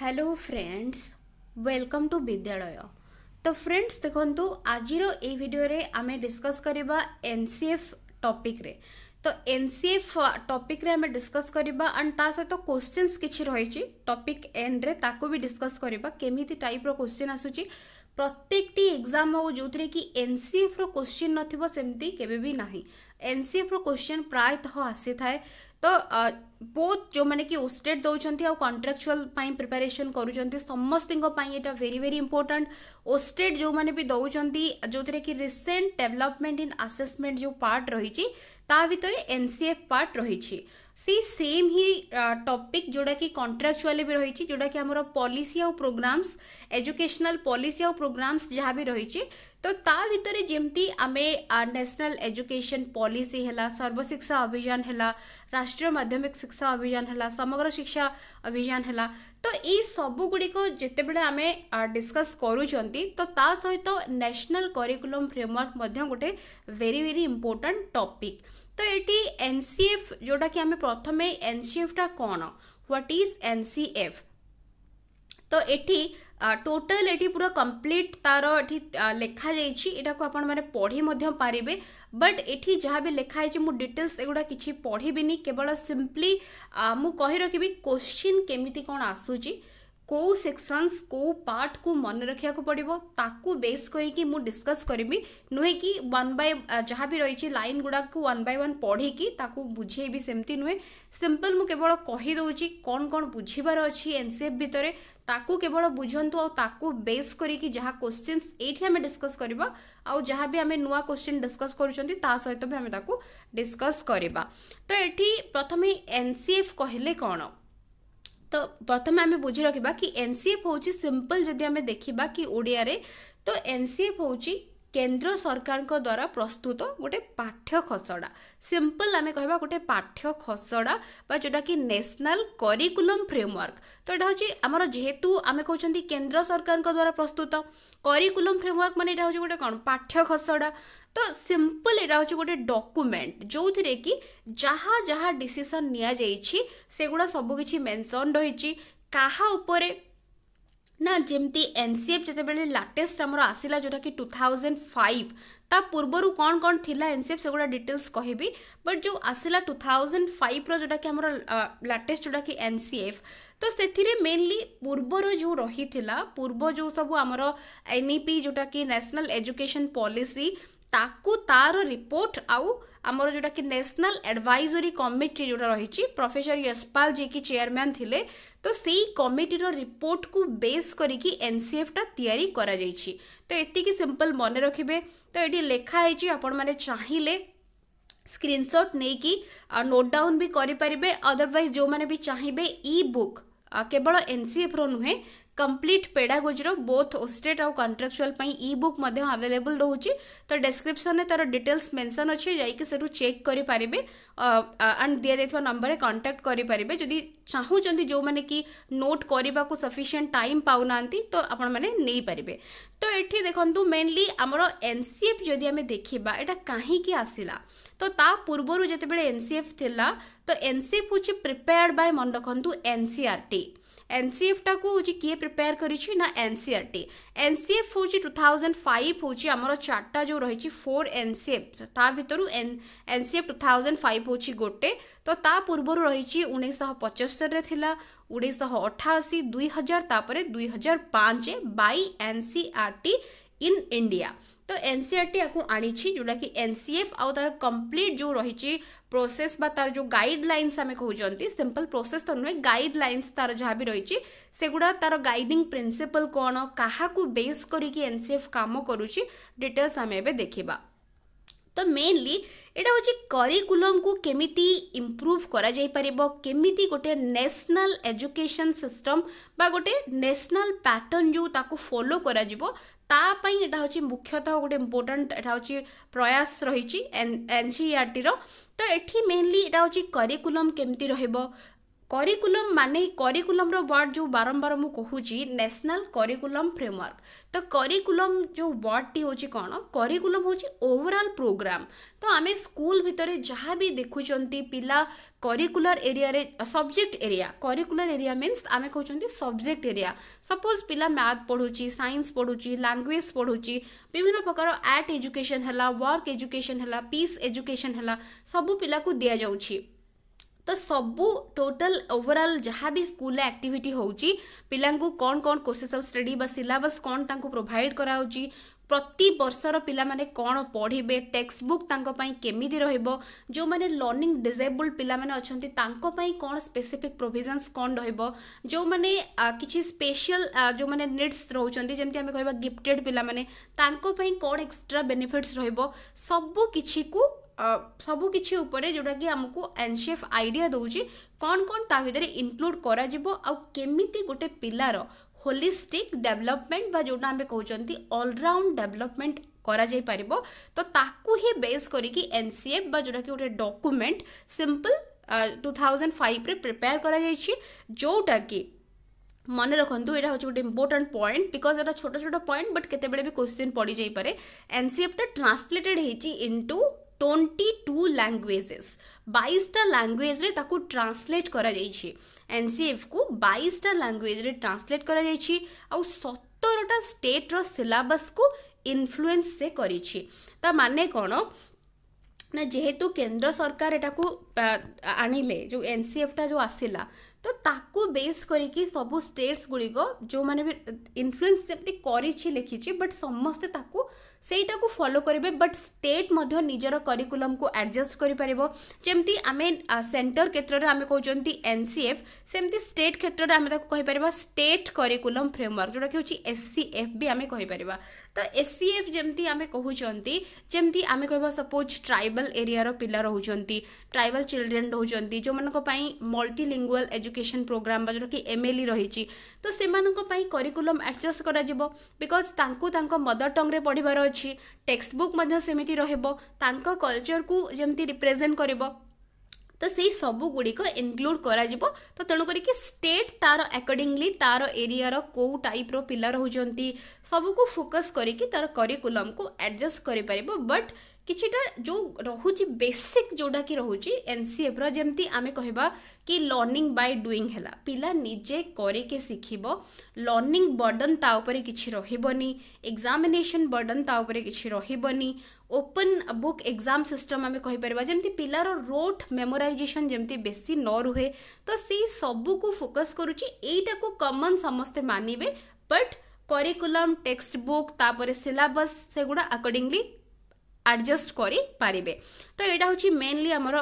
Hello friends welcome to विद्यालय तो friends देखो आज वीडियो रे आम डिस्कस करवा एनसीएफ टॉपिक रे तो सी एफ रे आम डिस्कस करवा एंड सहित क्वेश्चन किसी रही टपिक एंड रे ताको भी डिस्कस करवा केमी टाइप रोश्चिन् आसूँ प्रत्येक एग्जाम हो जो थे कि एनसीएफ रो क्वेश्चन नमती केवे भी ना एन सी रो क्वेश्चन प्रायतः आसी थाए तो बहुत जो मैंने कि ओस्टेड दौंट कंट्राक्चुअल प्रिपेरेसन कर समस्त यहाँ भेरी भेरी इंपोर्टाट ओस्टेड जो मैंने भी दौरान जो थे कि रिसेंट डेवलपमेंट इन आसेसमेंट जो पार्ट रही भितर एन सी एफ पार्ट रही सी सेम ही टॉपिक जोड़ा कि कंट्राक्चुअल भी रही जोड़ा कि आम पॉलिसी आउ प्रोग्राम्स एजुकेशनल पॉलिसी आउ प्रोग्राम्स जहाँ भी रही तो ताकि जमती आम नेशनल एजुकेशन पॉलिसी है सर्वशिक्षा अभियान है राष्ट्रीय माध्यमिक शिक्षा अभियान है समग्र शिक्षा अभियान है तो ये सब गुड़िक जिते बड़े आम डिस्कस करूँ तो सहित तो नेशनल करिकुलम फ्रेमवर्क गोटे वेरी वेरी इंपोर्टाट टॉपिक तो ये एन सी एफ जोटा कि आम प्रथम एन सी एफ टा कौन what is N C F তো এটি টোটাল এটি পুরা কমপ্লিট তার এটি লেখা যাইছি এটাকে আপন মানে পড়ি মধ্য পারিবে বট এটি যা বি লেখা হয়েছে মু ডিটেলস এগুলা কিছু পড়িবিনি কেবল সিম্পলি মু কহি রাখিবি কোশ্চিন কেমিতি কোন আসুচি କେଉଁ ସେକ୍ସନ୍ସ କେଉଁ ପାର୍ଟକୁ ମନେ ରଖିବାକୁ ପଡ଼ିବ ତାକୁ ବେସ୍ କରିକି ମୁଁ ଡିସ୍କସ୍ କରିବି ନୁହେଁ କି ୱାନ୍ ବାଇ ଯାହା ବି ରହିଛି ଲାଇନ୍ ଗୁଡ଼ାକୁ ୱାନ୍ ବାଇ ୱାନ୍ ପଢ଼ିକି ତାକୁ ବୁଝେଇବି ସେମିତି ନୁହେଁ ସିମ୍ପଲ୍ ମୁଁ କେବଳ କହିଦେଉଛି କ'ଣ କ'ଣ ବୁଝିବାର ଅଛି ଏନ୍ସିଏଫ୍ ଭିତରେ ତାକୁ କେବଳ ବୁଝନ୍ତୁ ଆଉ ତାକୁ ବେସ୍ କରିକି ଯାହା କୋଶ୍ଚିନ୍ସ ଏଇଠି ଆମେ ଡିସ୍କସ୍ କରିବା ଆଉ ଯାହା ବି ଆମେ ନୂଆ କୋଶ୍ଚିନ୍ ଡିସ୍କସ୍ କରୁଛନ୍ତି ତା ସହିତ ବି ଆମେ ତାକୁ ଡିସ୍କସ୍ କରିବା ତ ଏଠି ପ୍ରଥମେ ଏନ୍ସିଏଫ୍ କହିଲେ କ'ଣ ତ ପ୍ରଥମେ ଆମେ ବୁଝି ରଖିବା କି ଏନ୍ ସି ଏଫ୍ ହେଉଛି ସିମ୍ପଲ୍ ଯଦି ଆମେ ଦେଖିବା କି ଓଡ଼ିଆରେ ତ ଏନ୍ ସି ଏଫ୍ ହେଉଛି କେନ୍ଦ୍ର ସରକାରଙ୍କ ଦ୍ୱାରା ପ୍ରସ୍ତୁତ ଗୋଟେ ପାଠ୍ୟ ଖସଡ଼ା ସିମ୍ପଲ୍ ଆମେ କହିବା ଗୋଟେ ପାଠ୍ୟ ଖସଡ଼ା ବା ଯେଉଁଟାକି ନ୍ୟାସନାଲ୍ କରିକୁଲମ୍ ଫ୍ରେମୱାର୍କ ତ ଏଇଟା ହେଉଛି ଆମର ଯେହେତୁ ଆମେ କହୁଛନ୍ତି କେନ୍ଦ୍ର ସରକାରଙ୍କ ଦ୍ୱାରା ପ୍ରସ୍ତୁତ କରିକୁଲମ୍ ଫ୍ରେମୱାର୍କ ମାନେ ଏଇଟା ହେଉଛି ଗୋଟେ କ'ଣ ପାଠ୍ୟ ଖସଡ଼ା ତ ସିମ୍ପଲ୍ ଏଇଟା ହେଉଛି ଗୋଟେ ଡକୁମେଣ୍ଟ ଯେଉଁଥିରେ କି ଯାହା ଯାହା ଡିସିସନ୍ ନିଆଯାଇଛି ସେଗୁଡ଼ା ସବୁକିଛି ମେନ୍ସନ୍ ରହିଛି କାହା ଉପରେ ନା ଯେମିତି ଏନ୍ସିଏଫ୍ ଯେତେବେଳେ ଲାଟେଷ୍ଟ ଆମର ଆସିଲା ଯେଉଁଟାକି ଟୁ ଥାଉଜେଣ୍ଡ ଫାଇଭ୍ ତା ପୂର୍ବରୁ କ'ଣ କ'ଣ ଥିଲା ଏନ୍ସିଏଫ୍ ସେଗୁଡ଼ା ଡିଟେଲ୍ସ କହିବି ବଟ୍ ଯେଉଁ ଆସିଲା ଟୁ ଥାଉଜେଣ୍ଡ ଫାଇଭ୍ର ଯେଉଁଟାକି ଆମର ଲାଟେଷ୍ଟ ଯେଉଁଟାକି ଏନ୍ସିଏଫ୍ ତ ସେଥିରେ ମେନଲି ପୂର୍ବର ଯେଉଁ ରହିଥିଲା ପୂର୍ବ ଯେଉଁ ସବୁ ଆମର ଏନ୍ଇପି ଯେଉଁଟାକି ନ୍ୟାସନାଲ୍ ଏଜୁକେସନ୍ ପଲିସି ताकू तार रिपोर्ट आमर जोटा कि नेशनल एडवाइजरी कमिटी जो रही प्रफेसर यशपाल जी की चेयरमैन थे तो से कमिटर रिपोर्ट को बेस करी एन सी एफ टा तो की सिंपल मन रखिए तो ये लिखाही आपने चाहिए स्क्रीनशॉट नहीं कि नोट डाउन भी करें अदरवाइज जो मैंने भी चाहिए ई बुक केवल एन सी एफ रुहे कंप्लीट पेडागोजीर बोथ ओस्टेट आउ कंट्राक्चुआल इ बुक आवेलेबल रोचे तो डेस्क्रिप्सन तार डिटेल्स मेनसन अच्छे जाकि चेक करें एंड दि जाता नंबर में कंटाक्ट करें जदि चाहूँ जो मैंने कि नोट करने को सफिसीयंट टाइम पाऊना तो आपपारे तो ये देखो मेनली आम एन सी एफ जदि आम देखा यहाँ कहीं आसला तो ता पूर्वर जितेबाला एन सी एफ थी तो एन सी एफ हूँ प्रिपेयर्ड बाय मन रखु N C R T NCF टा को होची के प्रिपेयर करी छी ना एनसीईआरटी एनसीएफ होची 2005 होची हमरो चारटा जो रही छी फोर एनसीएफ तो ता भीतर एन एनसीएफ 2005 होची गोटे तो ता पूर्व रही छी 1975 रे थिला 1988 2000 तापर 2005 बाय एनसीईआरटी इन इंडिया तो एनसीआर टी आपको आनी जोटा कि एन सी एफ आर कम्प्लीट जो रही प्रोसेस तार जो गाइडलैंस आम कौन सिंपल प्रोसेस तो नुहे गाइडलैंस तार जहाँ भी रही सेगुड़ा तार गाइडिंग प्रिन्सीपल कौन क्या बेस करके एन सी एफ कम आम ए देखा तो मेनली यहाँ हूँ करिकुलम को केमी इम्प्रूव करमि गोटे नेशनल एजुकेशन सिस्टम गोटे नेशनल पैटर्न जो ताको फॉलो करा फलो তাপাই এটা হচ্ছে মুখ্যতঃ গোটে ইম্পর্টাট এটা হচ্ছে প্রয়াস রয়েছে এনসিইআরটির তো এটি মেনলি এটা হচ্ছে কারিকুলম কেমতি রহব କରିକୁଲମ୍ ମାନେ କରିକୁଲମ୍ର ୱାର୍ଡ଼ ଯେଉଁ ବାରମ୍ବାର ମୁଁ କହୁଛି ନ୍ୟାସନାଲ୍ କରିକୁଲମ୍ ଫ୍ରେମୱାର୍କ ତ କରିକୁଲମ୍ ଯେଉଁ ୱାର୍ଡ଼ଟି ହେଉଛି କ'ଣ କରିକୁଲମ୍ ହେଉଛି ଓଭରାଲ୍ ପ୍ରୋଗ୍ରାମ୍ ତ ଆମେ ସ୍କୁଲ ଭିତରେ ଯାହା ବି ଦେଖୁଛନ୍ତି ପିଲା କରିକୁଲାର ଏରିଆରେ subject area curricular area means ଆମେ କହୁଛନ୍ତି ସବଜେକ୍ଟ ଏରିଆ ସପୋଜ୍ ପିଲା ମ୍ୟାଥ୍ ପଢ଼ୁଛି ସାଇନ୍ସ ପଢ଼ୁଛି ଲାଙ୍ଗୁଏଜ୍ ପଢ଼ୁଛି ବିଭିନ୍ନ ପ୍ରକାର ଆର୍ଟ ଏଜୁକେସନ୍ ହେଲା ୱାର୍କ ଏଜୁକେସନ୍ ହେଲା ପିସ୍ ଏଜୁକେସନ୍ ହେଲା ସବୁ ପିଲାକୁ ଦିଆଯାଉଛି तो सब टोटल ओवरऑल जहाँ भी स्कूल आक्टिविट हो पा कौन कौन कोर्सेस अफ स्टडी सिलेबस कौन तक प्रोभाइड कराँ प्रति वर्षर पाने कौन पढ़े टेक्सट बुक केमी रो मैंने लर्निंग डिजेबल्ड पाने कौन स्पेसीफिक प्रोजनस कौन रो मैंने किसी स्पेशल जो मैंने निड्स रोचान जमी आम कह गिफ्टेड पाने कौन एक्सट्रा बेनिफिट्स रोक ସବୁ କିଛି ଉପରେ ଯେଉଁଟାକି ଆମକୁ ଏନ୍ସିଏଫ୍ ଆଇଡ଼ିଆ ଦେଉଛି କ'ଣ କ'ଣ ତା ଭିତରେ ଇନକ୍ଲୁଡ଼ କରାଯିବ ଆଉ କେମିତି ଗୋଟେ ପିଲାର ହୋଲିଷ୍ଟିକ୍ ଡେଭଲପମେଣ୍ଟ ବା ଯେଉଁଟା ଆମେ କହୁଛନ୍ତି ଅଲରାଉଣ୍ଡ ଡେଭଲପମେଣ୍ଟ କରାଯାଇପାରିବ ତ ତାକୁ ହିଁ ବେସ୍ କରିକି ଏନ୍ସିଏଫ୍ ବା ଯେଉଁଟାକି ଗୋଟେ ଡକୁମେଣ୍ଟ ସିମ୍ପଲ୍ ଟୁ ଥାଉଜେଣ୍ଡ ଫାଇଭ୍ରେ ପ୍ରିପେୟାର କରାଯାଇଛି ଯେଉଁଟାକି ମନେ ରଖନ୍ତୁ ଏଇଟା ହେଉଛି ଗୋଟେ ଇମ୍ପୋର୍ଟାଣ୍ଟ ପଏଣ୍ଟ ବିକଜ୍ ଏଇଟା ଛୋଟ ଛୋଟ ପଏଣ୍ଟ ବଟ୍ କେତେବେଳେ ବି କୋଶ୍ଚିନ୍ ପଡ଼ିଯାଇପାରେ ଏନ୍ସିଏଫ୍ଟା ଟ୍ରାନ୍ସଲେଟେଡ୍ ହେଇଛି into twenty two languages বাইশটা ল্যাঙ্গুয়েজরে তাকে ট্রান্সলেট করা যাইছি এনসিএফকু বাইশটা ল্যাঙ্গুয়েজরে ট্রান্সলেট করা যাইছি আউ সতরটা স্টেটর সিলাবসকু ইনফ্লুয়েন্স সে করেছি তা মানে কোণ ନା ଯେହେତୁ କେନ୍ଦ୍ର ସରକାର ଏଟାକୁ ଆଣିଲେ ଯେଉଁ ଏନ୍ ସି ଏଫ୍ଟା ଯେଉଁ ଆସିଲା ତ ତାକୁ ବେସ୍ କରିକି ସବୁ ଷ୍ଟେଟ୍ସ ଗୁଡ଼ିକ ଯେଉଁମାନେ ବି ଇନଫ୍ଲୁଏନ୍ସ ଯେମିତି କରିଛି ଲେଖିଛି ବଟ୍ ସମସ୍ତେ ତାକୁ ସେଇଟାକୁ ଫଲୋ କରିବେ ବଟ୍ ଷ୍ଟେଟ୍ ମଧ୍ୟ ନିଜର କରିକୁଲମ୍କୁ ଆଡ଼ଜଷ୍ଟ କରିପାରିବ ଯେମିତି ଆମେ ସେଣ୍ଟର କ୍ଷେତ୍ରରେ ଆମେ କହୁଛନ୍ତି ଏନ୍ ସି ଏଫ୍ ସେମିତି ଷ୍ଟେଟ୍ କ୍ଷେତ୍ରରେ ଆମେ ତାକୁ କହିପାରିବା ଷ୍ଟେଟ୍ କରିକୁଲମ୍ ଫ୍ରେମୱାର୍କ ଯେଉଁଟାକି ହେଉଛି ଏସ୍ ସି ଏଫ୍ ବି ଆମେ କହିପାରିବା ତ ଏସ୍ ସି ଏଫ୍ ଯେମିତି ଆମେ କହୁଛନ୍ତି ଯେମିତି ଆମେ କହିବା ସପୋଜ୍ ଟ୍ରାଇବାଲ୍ ଏରିଆର ପିଲା ରହୁଛନ୍ତି ଟ୍ରାଇବାଲ୍ ଚିଲଡ୍ରେନ୍ ରହୁଛନ୍ତି ଯେଉଁମାନଙ୍କ ପାଇଁ ମଲ୍ଟିଲିଙ୍ଗୁଆଲ୍ ଏଜୁକେସନ୍ ପ୍ରୋଗ୍ରାମ୍ ବା ଯେଉଁଟାକି ଏମ୍ ଏଲ୍ ଇ ରହିଛି ତ ସେମାନଙ୍କ ପାଇଁ କରିକୁଲମ୍ ଆଡ଼ଜଷ୍ଟ କରାଯିବ ବିକଜ୍ ତାଙ୍କୁ ତାଙ୍କ ମଦର ଟଙ୍ଗରେ ପଢ଼ିବାର अच्छी टेक्सट बुक सेमती रल्चर को जमी रिप्रेजेट कर तो से सब गुड़िक इनक्लूड कर तो तेणु स्टेट तार आकर्डिंगली तार एरिया रो को टाइप रो पिला रोच सबको फोकस करम को एडजस्ट कर बट किसीटा जो रोज बेसिक जोड़ा कि रोच एनसीएफ रमी आम कह कि लर्णिंग बै डुईंग है पिला निजे करके शिख लर्णिंग बर्डन ताऊपर कि रही एक्जामेसन बर्डन ताऊपर कि रही ओपन बुक एग्जाम सिस्टम आम कहीपर जमी पिलार रोट मेमोरइजेसन जमी बेस न रुहे तो सी सब कुछ फोकस करूटा को कमन समस्ते मानवे but curriculum text book syllabus से गुड़ा अकॉर्डिंगली ଆଡ଼ଜଷ୍ଟ କରିପାରିବେ ତ ଏଇଟା ହେଉଛି ମେନଲି ଆମର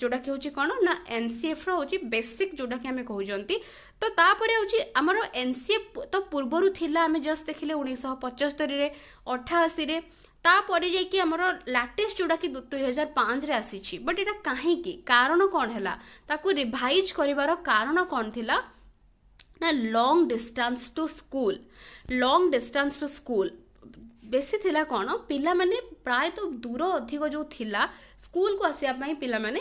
ଯେଉଁଟାକି ହେଉଛି କ'ଣ ନା ଏନ୍ସିଏଫ୍ର ହେଉଛି ବେସିକ୍ ଯେଉଁଟାକି ଆମେ କହୁଛନ୍ତି ତ ତାପରେ ହେଉଛି ଆମର ଏନ୍ସିଏଫ୍ ତ ପୂର୍ବରୁ ଥିଲା ଆମେ ଜଷ୍ଟ ଦେଖିଲେ ଉଣେଇଶହ ପଞ୍ଚସ୍ତରୀରେ ଅଠାଅଶୀରେ ତାପରେ ଯାଇକି ଆମର ଲାଟେଷ୍ଟ ଯେଉଁଟାକି ଦୁଇ ହଜାର ପାଞ୍ଚରେ ଆସିଛି ବଟ୍ ଏଇଟା କାହିଁକି କାରଣ କ'ଣ ହେଲା ତାକୁ ରିଭାଇଜ୍ କରିବାର କାରଣ କ'ଣ ଥିଲା ନା long distance to school long distance to school बेसी थिला कौन पिला माने प्राय तो दूर अधिक जो थिला स्कूल को आसे आप पिला माने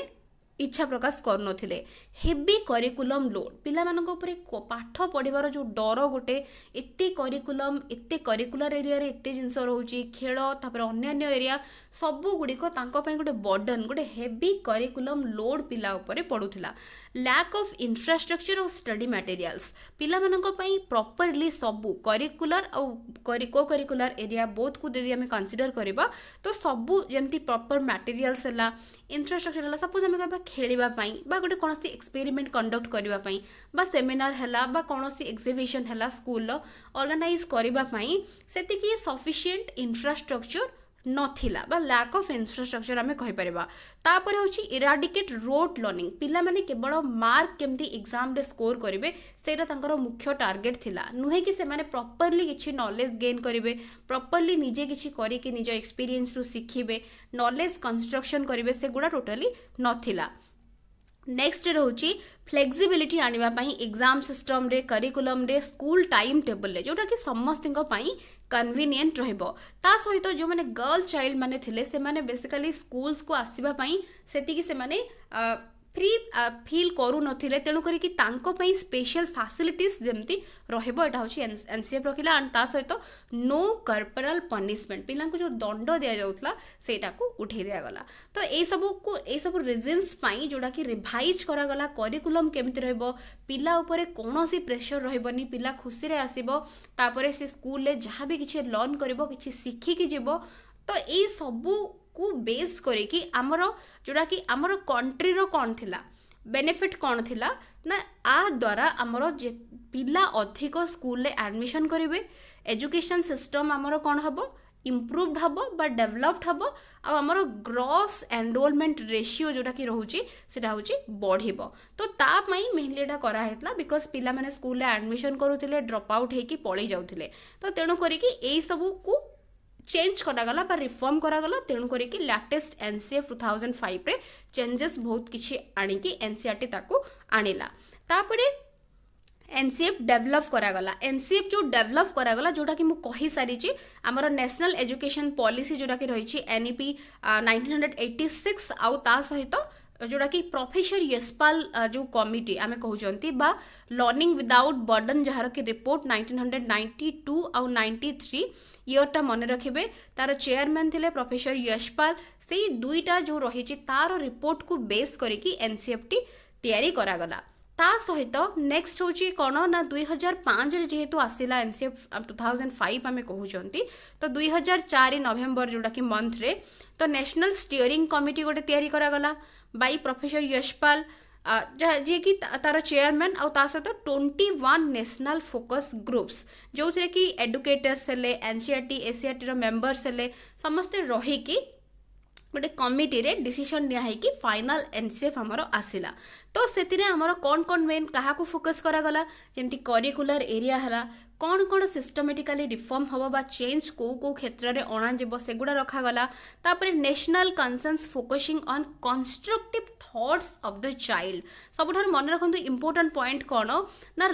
ଇଚ୍ଛା ପ୍ରକାଶ କରୁନଥିଲେ ହେଭି କରିକୁଲମ୍ ଲୋଡ଼୍ ପିଲାମାନଙ୍କ ଉପରେ ପାଠ ପଢ଼ିବାର ଯେଉଁ ଡର ଗୋଟେ ଏତେ କରିକୁଲମ୍ ଏତେ କରିକୁଲାର ଏରିଆରେ ଏତେ ଜିନିଷ ରହୁଛି ଖେଳ ତାପରେ ଅନ୍ୟାନ୍ୟ ଏରିଆ ସବୁଗୁଡ଼ିକ ତାଙ୍କ ପାଇଁ ଗୋଟେ ବର୍ଡ଼ନ୍ ଗୋଟେ ହେଭି କରିକୁଲମ୍ ଲୋଡ଼୍ ପିଲା ଉପରେ ପଡ଼ୁଥିଲା ଲ୍ୟାକ୍ ଅଫ୍ ଇନଫ୍ରାଷ୍ଟ୍ରକ୍ଚର୍ ଆଉ ଷ୍ଟଡି ମ୍ୟାଟେରିଆଲ୍ସ ପିଲାମାନଙ୍କ ପାଇଁ ପ୍ରପରଲି ସବୁ କରିକୁଲାର ଆଉ କୋ କରିକୁଲାର ଏରିଆ ବୋଥକୁ ଯଦି ଆମେ କନସିଡର କରିବା ତ ସବୁ ଯେମିତି ପ୍ରପର ମ୍ୟାଟେରିଆଲ୍ସ ହେଲା ଇନଫ୍ରାଷ୍ଟ୍ରକ୍ଚର୍ ହେଲା ସପୋଜ୍ ଆମେ କହିବା ଖେଳିବା ପାଇଁ ବା ଗୋଟେ କୌଣସି ଏକ୍ସପେରିମେଣ୍ଟ କଣ୍ଡକ୍ଟ କରିବା ପାଇଁ ବା ସେମିନାର ହେଲା ବା କୌଣସି ଏକ୍ଜିବିସନ୍ ହେଲା ସ୍କୁଲର ଅର୍ଗାନାଇଜ୍ କରିବା ପାଇଁ ସେତିକି ସଫିସିଏଣ୍ଟ ଇନଫ୍ରାଷ୍ଟ୍ରକ୍ଚର ନଥିଲା ବା ଲ୍ୟାକ୍ ଅଫ୍ ଇନଫ୍ରାଷ୍ଟ୍ରକ୍ଚର୍ ଆମେ କହିପାରିବା ତାପରେ ହେଉଛି ଇରାଡିକେଟ୍ ରୋଟ୍ ଲର୍ଣ୍ଣିଂ ପିଲାମାନେ କେବଳ ମାର୍କ କେମିତି ଏକ୍ଜାମ୍ରେ ସ୍କୋର୍ କରିବେ ସେଇଟା ତାଙ୍କର ମୁଖ୍ୟ ଟାର୍ଗେଟ୍ ଥିଲା ନୁହେଁ କି ସେମାନେ ପ୍ରପର୍ଲି କିଛି ନଲେଜ୍ ଗେନ୍ କରିବେ ପ୍ରପର୍ଲି ନିଜେ କିଛି କରିକି ନିଜ ଏକ୍ସପିରିଏନ୍ସରୁ ଶିଖିବେ ନଲେଜ୍ କନଷ୍ଟ୍ରକ୍ସନ୍ କରିବେ ସେଗୁଡ଼ା ଟୋଟାଲି ନଥିଲା नेक्स्ट रोच फ्लेक्सिबिलिटी आने एग्जाम सिस्टम रे करिकुलम रे स्कूल टाइम टेबल रे जोटा कि समस्त कन्वीनियंट रहा सहित तो जो मैंने गर्ल चाइल्ड मैंने से मैंने बेसिकली स्कूल्स को आसपापी से फ्री फिल करू ना तेणुक स्पेशल फैसिलिटीज जमी रहा हूँ एनसीएफ रखिला एंड ता सहित तो नो कर्पराल पनीशमेंट को जो दंड दि जाऊला से उठे दिगला तो यही सब रिजनस जोटा कि रिभाइज करगला करिकुलम केमी रिलाऊपर कौन सी प्रेसर रही पिला खुशी से आसपे से स्कूल जहाँ भी किसी लर्न कर किसी शिखिकी जब तो यू କୁ ବେସ୍ କରିକି ଆମର ଯେଉଁଟାକି ଆମର କଣ୍ଟ୍ରିର କ'ଣ ଥିଲା ବେନିଫିଟ୍ କ'ଣ ଥିଲା ନା ଆ ଦ୍ୱାରା ଆମର ଯେ ପିଲା ଅଧିକ ସ୍କୁଲରେ ଆଡ଼ମିସନ୍ କରିବେ ଏଜୁକେସନ୍ ସିଷ୍ଟମ୍ ଆମର କ'ଣ ହେବ ଇମ୍ପ୍ରୁଭ୍ଡ ହେବ ବା ଡେଭଲପ୍ଡ ହେବ ଆଉ ଆମର ଗ୍ରସ୍ ଏନରୋଲମେଣ୍ଟ ରେସିଓ ଯେଉଁଟାକି ରହୁଛି ସେଇଟା ହେଉଛି ବଢ଼ିବ ତ ତା ପାଇଁ ମେନଲି ଏଇଟା କରାହେଇଥିଲା ବିକଜ୍ ପିଲାମାନେ ସ୍କୁଲରେ ଆଡ଼ମିସନ୍ କରୁଥିଲେ ଡ୍ରପ୍ ଆଉଟ୍ ହେଇକି ପଳେଇ ଯାଉଥିଲେ ତ ତେଣୁ କରିକି ଏଇସବୁକୁ ଚେଞ୍ଜ କରାଗଲା ବା ରିଫର୍ମ କରାଗଲା ତେଣୁ କରିକି latest N C F two thousand ଫାଇଭ୍ରେ ଚେଞ୍ଜେସ୍ ବହୁତ କିଛି ଆଣିକି ଏନ୍ ସି ଆର୍ ଟି ତାକୁ ଆଣିଲା ତାପରେ ଏନ୍ସିଏଫ୍ ଡେଭଲପ୍ କରାଗଲା ଏନ୍ସିଏଫ୍ ଯେଉଁ ଡେଭଲପ୍ କରାଗଲା ଯେଉଁଟାକି ମୁଁ କହିସାରିଛି ଆମର ନ୍ୟାସନାଲ୍ ଏଜୁକେସନ୍ ପଲିସି ଯେଉଁଟାକି ରହିଛି NEP nineteen hundred eighty six ଆଉ ତା ସହିତ ଯେଉଁଟାକି ପ୍ରଫେସର ୟଶପାଲ ଯେଉଁ କମିଟି ଆମେ କହୁଛନ୍ତି ବା ଲର୍ଣ୍ଣିଂ ୱିଦାଉଟ୍ ବର୍ଡ଼ନ୍ ଯାହାରକି report nineteen hundred ninety two ଆଉ ନାଇଣ୍ଟି ଥ୍ରୀ ଇୟର୍ଟା ମନେ ରଖିବେ ତା'ର ଚେୟାରମ୍ୟାନ୍ ଥିଲେ ପ୍ରଫେସର ୟଶପାଲ ସେଇ ଦୁଇଟା ଯେଉଁ ରହିଛି ତା'ର ରିପୋର୍ଟକୁ ବେସ୍ କରିକି ଏନ୍ ସି ଏଫ୍ ଟି ତିଆରି କରାଗଲା ତା ସହିତ ନେକ୍ସଟ ହେଉଛି କ'ଣ ନା ଦୁଇ ହଜାର ପାଞ୍ଚରେ ଯେହେତୁ ଆସିଲା N C F two thousand five ଆମେ କହୁଛନ୍ତି ତ ଦୁଇ ହଜାର ଚାରି ନଭେମ୍ବର ଯେଉଁଟାକି ମନ୍ଥରେ ତ ନ୍ୟାସନାଲ୍ ଷ୍ଟିଅରିଂ କମିଟି ଗୋଟେ ତିଆରି କରାଗଲା बाई प्रोफेसर यशपाल जिकि तार चेयरमैन आ सहित twenty one national focus groups जो थे कि educators N C R T एसीआर टी रेम्बर्स समस्ते रहीकि ଗୋଟେ କମିଟିରେ ଡିସିସନ୍ ନିଆ ହୋଇକି ଫାଇନାଲ୍ ଏନ୍ ସି ଏଫ୍ ଆମର ଆସିଲା ତ ସେଥିରେ ଆମର କ'ଣ କ'ଣ ମେନ୍ କାହାକୁ ଫୋକସ୍ କରାଗଲା ଯେମିତି କରିକୁଲାର ଏରିଆ ହେଲା କ'ଣ କ'ଣ ସିଷ୍ଟମେଟିକାଲି ରିଫର୍ମ ହେବ ବା ଚେଞ୍ଜ କେଉଁ କେଉଁ କ୍ଷେତ୍ରରେ ଅଣାଯିବ ସେଗୁଡ଼ା ରଖାଗଲା ତାପରେ national concerns focusing on constructive thoughts of the child ସବୁଠାରୁ ମନେ ରଖନ୍ତୁ ଇମ୍ପୋର୍ଟାଣ୍ଟ ପଏଣ୍ଟ କ'ଣ ନା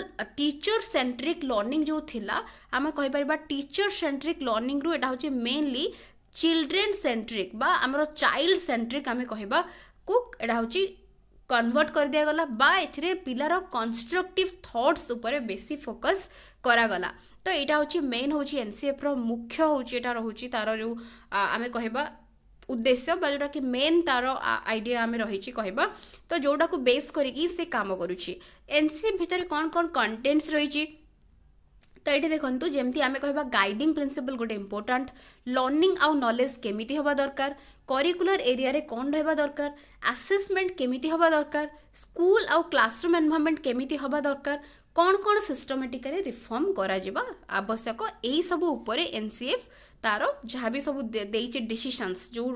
ଟିଚର୍ ସେଣ୍ଟ୍ରିକ୍ ଲର୍ଣ୍ଣିଂ ଯେଉଁ ଥିଲା ଆମେ କହିପାରିବା ଟିଚର୍ ସେଣ୍ଟ୍ରିକ୍ ଲର୍ଣ୍ଣିଂରୁ ଏଇଟା ହେଉଛି ମେନ୍ଲି চিলড্রেন সেন্ট্রিক বা আমার চাইল্ড সেন্ট্রিক আমি কহবা কু এটা হচ্ছে কনভর্ট করে দিয়েগলা বা এতে পিলার কনস্ট্রকটিভ থটস উপরে বেশি ফোকস କରାଗଲା ତ ଏଇଟା ହେଉଛି ମେନ୍ ହେଉଛି ଏନ୍ସିଏଫ୍ର ମୁଖ୍ୟ ହେଉଛି ଏଇଟା ରହୁଛି ତା'ର ଯେଉଁ ଆମେ କହିବା ଉଦ୍ଦେଶ୍ୟ ବା ଯେଉଁଟାକି ମେନ୍ ତା'ର ଆଇଡ଼ିଆ ଆମେ ରହିଛି କହିବା ତ ଯେଉଁଟାକୁ ବେସ୍ କରିକି ସେ କାମ କରୁଛି ଏନ୍ସିଏଫ୍ ଭିତରେ କ'ଣ କ'ଣ କଣ୍ଟେଣ୍ଟସ୍ ରହିଛି ତ ଏଠି ଦେଖନ୍ତୁ ଯେମିତି ଆମେ କହିବା ଗାଇଡିଂ ପ୍ରିନ୍ସିପଲ୍ ଗୋଟେ ଇମ୍ପୋର୍ଟାଣ୍ଟ ଲର୍ଣ୍ଣିଂ ଆଉ ନଲେଜ କେମିତି ହେବା ଦରକାର କରିକୁଲାର ଏରିଆରେ କ'ଣ ରହିବା ଦରକାର ଆସେସମେଣ୍ଟ କେମିତି ହେବା ଦରକାର ସ୍କୁଲ ଆଉ କ୍ଲାସରୁମ୍ ଏନଭାରମେଣ୍ଟ କେମିତି ହେବା ଦରକାର କ'ଣ କ'ଣ ସିଷ୍ଟମେଟିକାଲି ରିଫର୍ମ କରାଯିବା ଆବଶ୍ୟକ ଏହିସବୁ ଉପରେ ଏନ୍ ସି ଏଫ୍ ତା'ର ଯାହା ବି ସବୁ ଦେଇଛି ଡିସିସନ୍ସ ଯେଉଁ